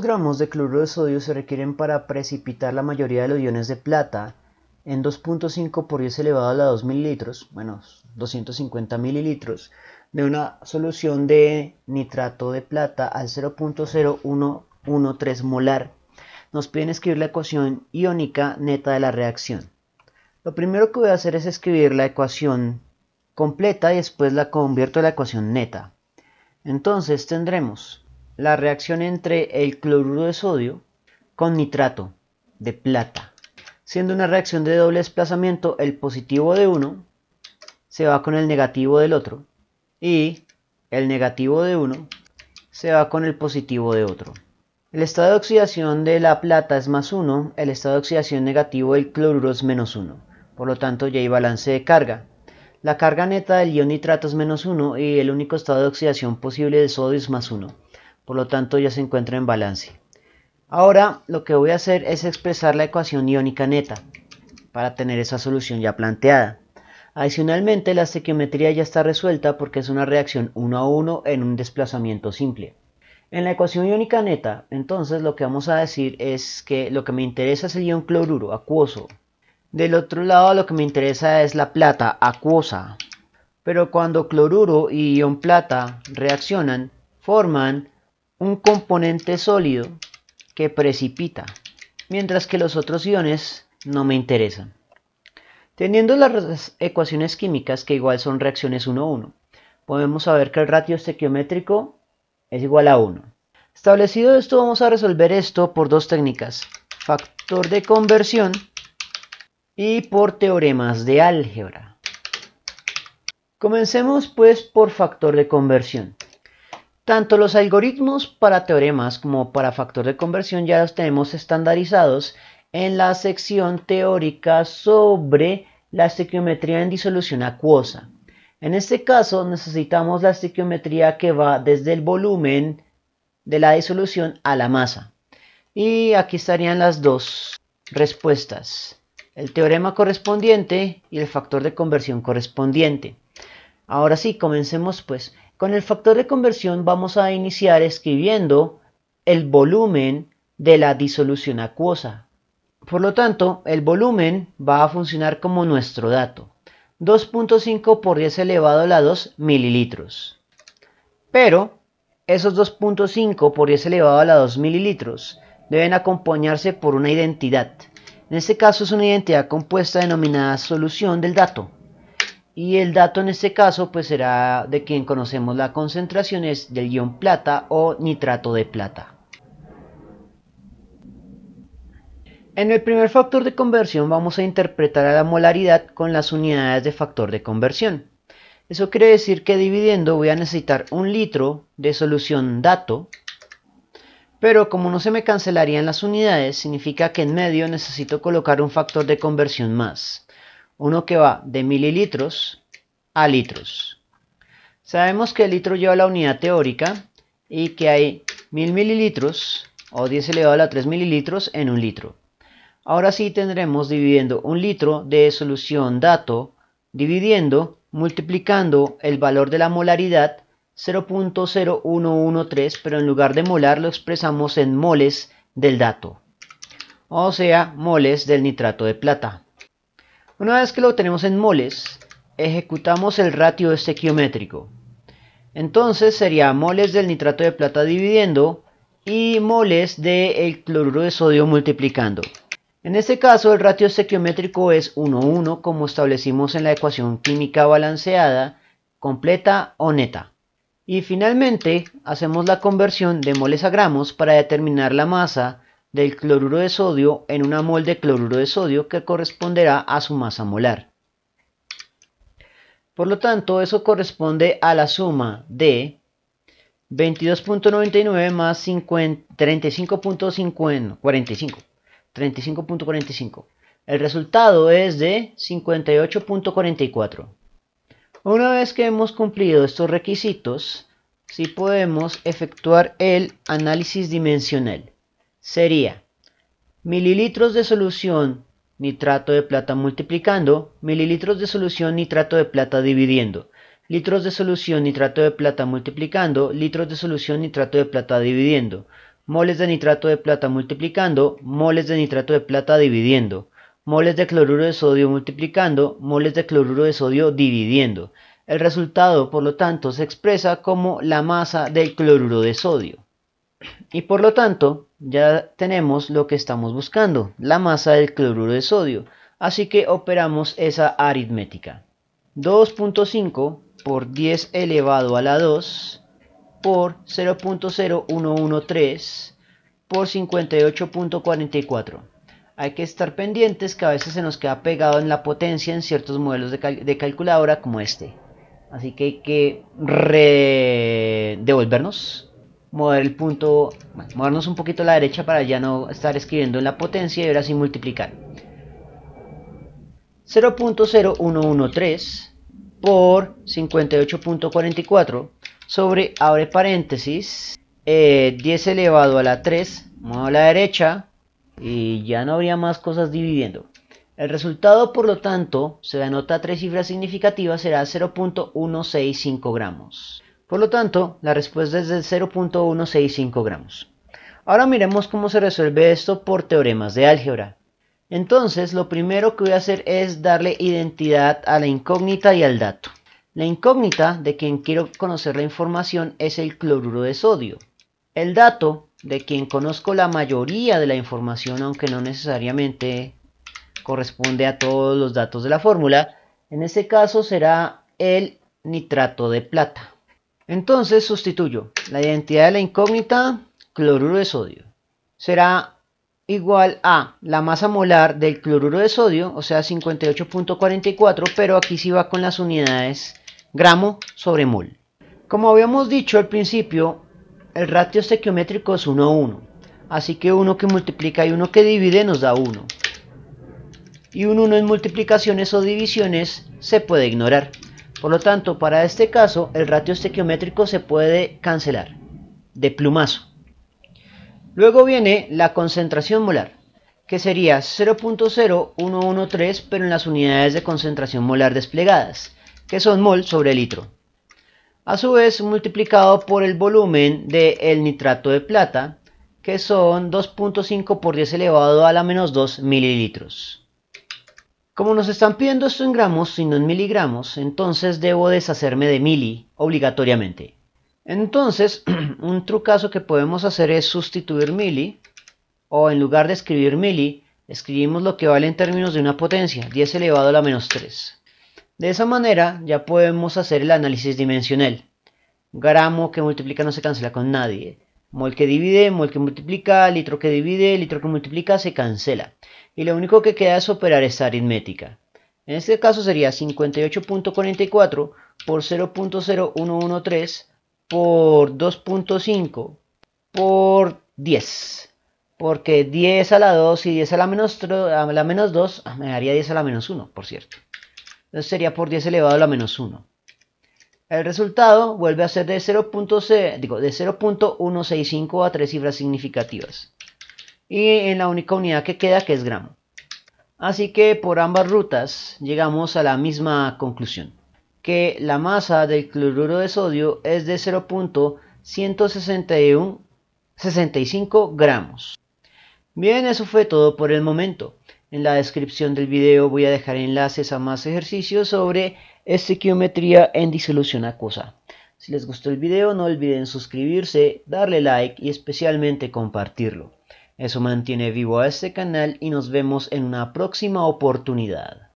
gramos de cloruro de sodio se requieren para precipitar la mayoría de los iones de plata en 2.5 por 10 elevado a la 2 mililitros, bueno, 250 mililitros, de una solución de nitrato de plata al 0.0113 molar. Nos piden escribir la ecuación iónica neta de la reacción. Lo primero que voy a hacer es escribir la ecuación completa y después la convierto a la ecuación neta. Entonces tendremos la reacción entre el cloruro de sodio con nitrato de plata. Siendo una reacción de doble desplazamiento, el positivo de uno se va con el negativo del otro y el negativo de uno se va con el positivo de otro. El estado de oxidación de la plata es más 1, el estado de oxidación negativo del cloruro es menos uno. por lo tanto ya hay balance de carga. La carga neta del ion nitrato es menos 1 y el único estado de oxidación posible de sodio es más 1 por lo tanto ya se encuentra en balance. Ahora lo que voy a hacer es expresar la ecuación iónica neta para tener esa solución ya planteada. Adicionalmente la estequiometría ya está resuelta porque es una reacción 1 a 1 en un desplazamiento simple. En la ecuación iónica neta, entonces lo que vamos a decir es que lo que me interesa es el ion cloruro acuoso. Del otro lado lo que me interesa es la plata acuosa. Pero cuando cloruro y ion plata reaccionan, forman un componente sólido que precipita, mientras que los otros iones no me interesan. Teniendo las ecuaciones químicas que igual son reacciones 1-1, podemos saber que el ratio estequiométrico es igual a 1. Establecido esto, vamos a resolver esto por dos técnicas, factor de conversión y por teoremas de álgebra. Comencemos pues por factor de conversión. Tanto los algoritmos para teoremas como para factor de conversión ya los tenemos estandarizados en la sección teórica sobre la estequiometría en disolución acuosa. En este caso necesitamos la estequiometría que va desde el volumen de la disolución a la masa. Y aquí estarían las dos respuestas. El teorema correspondiente y el factor de conversión correspondiente. Ahora sí, comencemos pues. Con el factor de conversión vamos a iniciar escribiendo el volumen de la disolución acuosa. Por lo tanto, el volumen va a funcionar como nuestro dato. 2.5 por 10 elevado a la 2 mililitros. Pero esos 2.5 por 10 elevado a la 2 mililitros deben acompañarse por una identidad. En este caso es una identidad compuesta denominada solución del dato. Y el dato en este caso pues será de quien conocemos la concentración es del ion plata o nitrato de plata. En el primer factor de conversión vamos a interpretar a la molaridad con las unidades de factor de conversión. Eso quiere decir que dividiendo voy a necesitar un litro de solución dato, pero como no se me cancelarían las unidades, significa que en medio necesito colocar un factor de conversión más uno que va de mililitros a litros. Sabemos que el litro lleva la unidad teórica y que hay mil mililitros o 10 elevado a 3 mililitros en un litro. Ahora sí tendremos dividiendo un litro de solución dato, dividiendo, multiplicando el valor de la molaridad 0.0113, pero en lugar de molar lo expresamos en moles del dato, o sea, moles del nitrato de plata. Una vez que lo tenemos en moles, ejecutamos el ratio estequiométrico. Entonces sería moles del nitrato de plata dividiendo y moles del el cloruro de sodio multiplicando. En este caso el ratio estequiométrico es 1,1 como establecimos en la ecuación química balanceada completa o neta. Y finalmente hacemos la conversión de moles a gramos para determinar la masa del cloruro de sodio en una mol de cloruro de sodio que corresponderá a su masa molar. Por lo tanto, eso corresponde a la suma de 22.99 más 35.45. 35.45. El resultado es de 58.44. Una vez que hemos cumplido estos requisitos, Si podemos efectuar el análisis dimensional sería mililitros de solución nitrato de plata multiplicando, mililitros de solución nitrato de plata dividiendo, litros de solución nitrato de plata multiplicando, litros de solución nitrato de plata dividiendo, moles de nitrato de plata multiplicando, moles de nitrato de plata dividiendo, moles de cloruro de sodio multiplicando, moles de cloruro de sodio dividiendo. El resultado, por lo tanto, se expresa como la masa del cloruro de sodio. Y por lo tanto, ya tenemos lo que estamos buscando, la masa del cloruro de sodio. Así que operamos esa aritmética. 2.5 por 10 elevado a la 2 por 0.0113 por 58.44. Hay que estar pendientes que a veces se nos queda pegado en la potencia en ciertos modelos de, calculadora como este. Así que hay que devolvernos mover el punto, movernos un poquito a la derecha para ya no estar escribiendo en la potencia y ahora sí multiplicar. 0.0113 por 58.44 sobre, abre paréntesis, 10 eh, elevado a la 3, muevo a la derecha y ya no habría más cosas dividiendo. El resultado, por lo tanto, se anota tres cifras significativas, será 0.165 gramos. Por lo tanto, la respuesta es de 0.165 gramos. Ahora miremos cómo se resuelve esto por teoremas de álgebra. Entonces, lo primero que voy a hacer es darle identidad a la incógnita y al dato. La incógnita de quien quiero conocer la información es el cloruro de sodio. El dato de quien conozco la mayoría de la información, aunque no necesariamente corresponde a todos los datos de la fórmula, en este caso será el nitrato de plata. Entonces sustituyo la identidad de la incógnita cloruro de sodio. Será igual a la masa molar del cloruro de sodio, o sea 58.44, pero aquí sí va con las unidades gramo sobre mol. Como habíamos dicho al principio, el ratio estequiométrico es 1 a 1, así que 1 que multiplica y 1 que divide nos da 1. Y un 1 en multiplicaciones o divisiones se puede ignorar. Por lo tanto, para este caso, el ratio estequiométrico se puede cancelar de plumazo. Luego viene la concentración molar, que sería 0.0113, pero en las unidades de concentración molar desplegadas, que son mol sobre litro. A su vez, multiplicado por el volumen del el nitrato de plata, que son 2.5 por 10 elevado a la menos 2 mililitros. Como nos están pidiendo esto en gramos y no en miligramos, entonces debo deshacerme de mili obligatoriamente. Entonces, un trucazo que podemos hacer es sustituir mili, o en lugar de escribir mili, escribimos lo que vale en términos de una potencia, 10 elevado a la menos 3. De esa manera ya podemos hacer el análisis dimensional. Gramo que multiplica no se cancela con nadie. Mol que divide, mol que multiplica, litro que divide, litro que multiplica, se cancela. Y lo único que queda es operar esta aritmética. En este caso sería 58.44 por 0.0113 por 2.5 por 10. Porque 10 a la 2 y 10 a la menos, la menos 2 me daría 10 a la menos 1, ah, por cierto. Entonces sería por 10 elevado a la menos 1. El resultado vuelve a ser de 0.165 a tres cifras significativas. Y en la única unidad que queda que es gramo. Así que por ambas rutas llegamos a la misma conclusión. Que la masa del cloruro de sodio es de 0.165 gramos. Bien, eso fue todo por el momento. En la descripción del video voy a dejar enlaces a más ejercicios sobre es en disolución acuosa. Si les gustó el video no olviden suscribirse, darle like y especialmente compartirlo. Eso mantiene vivo a este canal y nos vemos en una próxima oportunidad.